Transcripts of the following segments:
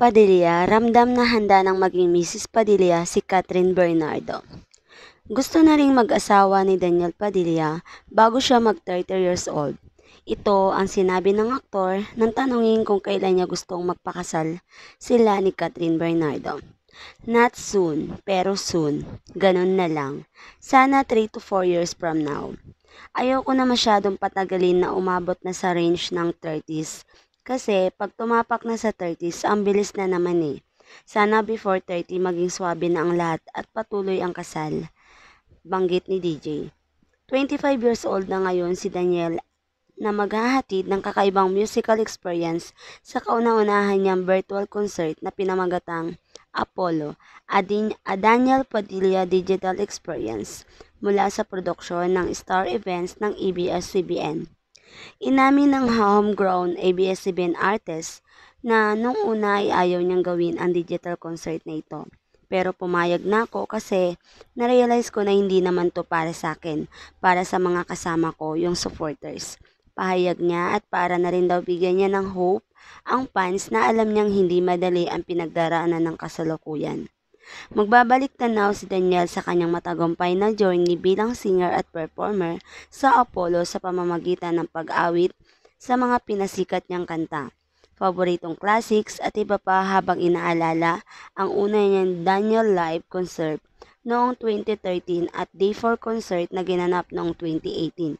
Padilla, ramdam na handa ng maging Mrs. Padilla si Catherine Bernardo. Gusto na ring mag-asawa ni Daniel Padilla bago siya mag-30 years old. Ito ang sinabi ng aktor nang tanungin kung kailan niya gustong magpakasal sila ni Catherine Bernardo. Not soon, pero soon. Ganun na lang. Sana 3 to 4 years from now. Ayoko na masyadong patagalin na umabot na sa range ng 30s kasi pag tumapak na sa 30s, ang bilis na naman eh. Sana before 30 maging swabe na ang lahat at patuloy ang kasal. Banggit ni DJ. 25 years old na ngayon si Daniel na maghahatid ng kakaibang musical experience sa kauna-unahan niyang virtual concert na pinamagatang Apollo, a, Din- a Daniel Padilla Digital Experience mula sa produksyon ng Star Events ng EBS-CBN. Inamin ng homegrown ABS-CBN artist na nung una ay ayaw niyang gawin ang digital concert na ito. Pero pumayag na ako kasi narealize ko na hindi naman to para sa akin, para sa mga kasama ko, yung supporters. Pahayag niya at para na rin daw bigyan niya ng hope ang fans na alam niyang hindi madali ang pinagdaraanan ng kasalukuyan. Magbabalik na tanaw si Daniel sa kanyang matagumpay na journey bilang singer at performer sa Apollo sa pamamagitan ng pag-awit sa mga pinasikat niyang kanta, paboritong classics at iba pa habang inaalala ang una niyang Daniel Live concert noong 2013 at Day 4 concert na ginanap noong 2018.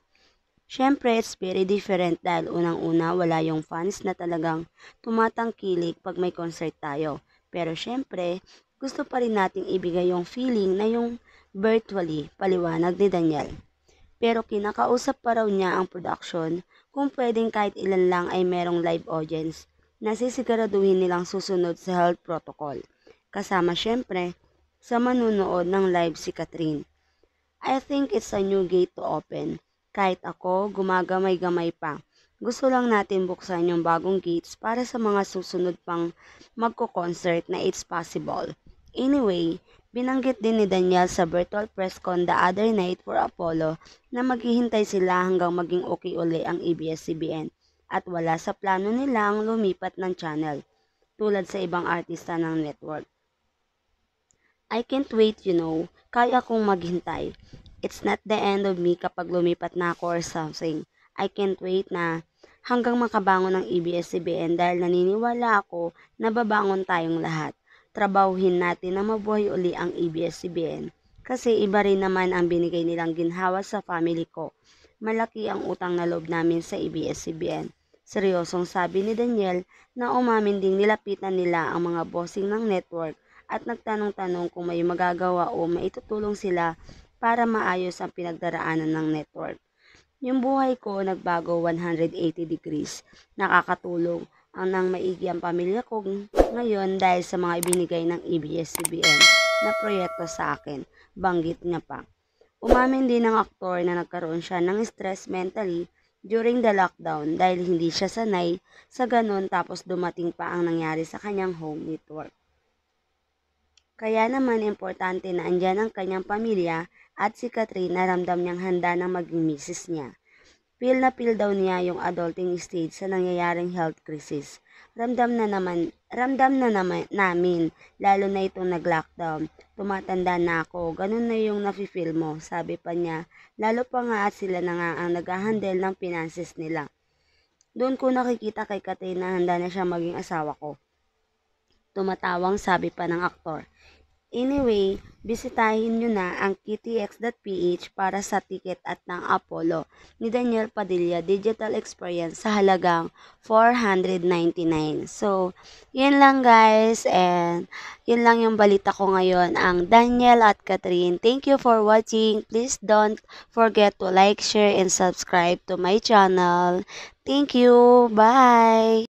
Siyempre, it's very different dahil unang-una wala yung fans na talagang tumatangkilik pag may concert tayo. Pero syempre, gusto pa rin nating ibigay yung feeling na yung virtually paliwanag ni Daniel. Pero kinakausap pa raw niya ang production kung pwedeng kahit ilan lang ay merong live audience na sisiguraduhin nilang susunod sa health protocol. Kasama syempre sa manunood ng live si Catherine. I think it's a new gate to open. Kahit ako, gumagamay-gamay pa. Gusto lang natin buksan yung bagong gates para sa mga susunod pang magko-concert na it's possible. Anyway, binanggit din ni Daniel sa virtual press con the other night for Apollo na maghihintay sila hanggang maging okay uli ang ABS-CBN at wala sa plano nilang lumipat ng channel tulad sa ibang artista ng network. I can't wait, you know. Kaya kong maghintay. It's not the end of me kapag lumipat na ako or something. I can't wait na hanggang makabangon ng ABS-CBN dahil naniniwala ako na babangon tayong lahat trabahuhin natin na mabuhay uli ang ABS-CBN. Kasi iba rin naman ang binigay nilang ginhawa sa family ko. Malaki ang utang na loob namin sa ABS-CBN. Seryosong sabi ni Daniel na umamin ding nilapitan nila ang mga bossing ng network at nagtanong-tanong kung may magagawa o maitutulong sila para maayos ang pinagdaraanan ng network. Yung buhay ko nagbago 180 degrees. Nakakatulong ng maigi ang pamilya ko ngayon dahil sa mga ibinigay ng ABS-CBN e na proyekto sa akin. Banggit niya pa. Umamin din ng aktor na nagkaroon siya ng stress mentally during the lockdown dahil hindi siya sanay sa ganun tapos dumating pa ang nangyari sa kanyang home network. Kaya naman importante na andyan ang kanyang pamilya at si Katrina ramdam niyang handa na maging misis niya. Feel na feel daw niya yung adulting stage sa nangyayaring health crisis. Ramdam na naman, ramdam na naman namin, lalo na itong nag-lockdown. Tumatanda na ako, ganun na yung nafe-feel mo, sabi pa niya. Lalo pa nga at sila na nga ang nag-handle ng finances nila. Doon ko nakikita kay Katay na handa na siya maging asawa ko. Tumatawang sabi pa ng aktor. Anyway, bisitahin nyo na ang ktx.ph para sa ticket at ng Apollo ni Daniel Padilla Digital Experience sa halagang 499. So, yun lang guys and yun lang yung balita ko ngayon ang Daniel at Catherine. Thank you for watching. Please don't forget to like, share, and subscribe to my channel. Thank you. Bye!